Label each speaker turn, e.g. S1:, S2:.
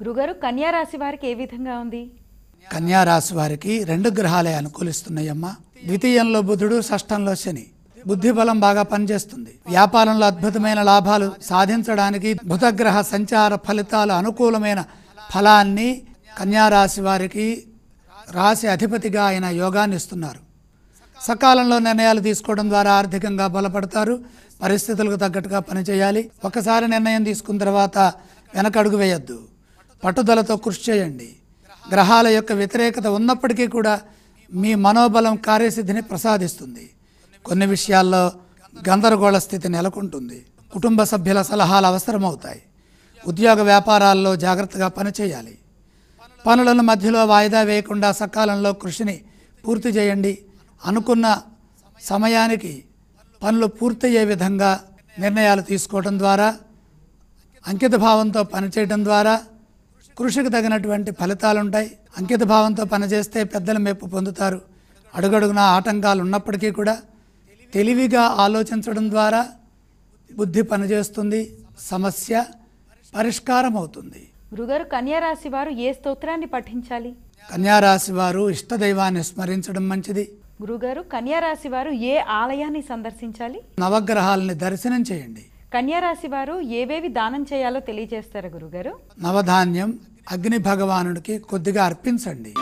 S1: గురుగారు కన్యా రాశి వారికి ఏ విధంగా ఉంది
S2: కన్యా రాశి వారికి రెండు గ్రహాలే అనుకూలిస్తున్నాయమ్మా ద్వితీయంలో బుధుడు షష్టంలో శని బుద్ధి బలం బాగా పనిచేస్తుంది వ్యాపారంలో అద్భుతమైన లాభాలు సాధించడానికి బుధగ్రహ సంచార ఫలితాలు అనుకూలమైన ఫలాన్ని కన్యారాశి వారికి రాశి అధిపతిగా ఆయన యోగాన్ని ఇస్తున్నారు సకాలంలో నిర్ణయాలు తీసుకోవడం ద్వారా ఆర్థికంగా బలపడతారు పరిస్థితులకు తగ్గట్టుగా పనిచేయాలి ఒకసారి నిర్ణయం తీసుకున్న తర్వాత వెనకడుగు వేయద్దు పట్టుదలతో కృషి చేయండి గ్రహాల యొక్క వ్యతిరేకత ఉన్నప్పటికీ కూడా మీ మనోబలం కార్యసిద్ధిని ప్రసాదిస్తుంది కొన్ని విషయాల్లో గందరగోళ స్థితి నెలకొంటుంది కుటుంబ సభ్యుల సలహాలు అవసరమవుతాయి ఉద్యోగ వ్యాపారాల్లో జాగ్రత్తగా పనిచేయాలి పనులను మధ్యలో వాయిదా వేయకుండా సకాలంలో కృషిని పూర్తి చేయండి అనుకున్న సమయానికి పనులు పూర్తయ్యే విధంగా నిర్ణయాలు తీసుకోవడం ద్వారా అంకితభావంతో పనిచేయడం ద్వారా కృషికి తగినటువంటి ఫలితాలు ఉంటాయి అంకిత భావంతో పనిచేస్తే పెద్దల మెప్పు పొందుతారు అడుగడుగున ఆటంకాలు ఉన్నప్పటికీ కూడా తెలివిగా ఆలోచించడం ద్వారా బుద్ధి పనిచేస్తుంది సమస్య పరిష్కారం అవుతుంది
S1: గురుగారు కన్యారాశి వారు ఏ స్తోత్రాన్ని పఠించాలి
S2: కన్యారాశి వారు ఇష్ట దైవాన్ని స్మరించడం మంచిది
S1: గురుగారు కన్యారాశి వారు ఏ ఆలయాన్ని సందర్శించాలి
S2: నవగ్రహాలని దర్శనం చేయండి
S1: కన్యారాశి వారు ఏవేవి దానం చేయాలో తెలియజేస్తారు గురుగారు
S2: నవధాన్యం అగ్ని భగవానుడికి కొద్దిగా అర్పించండి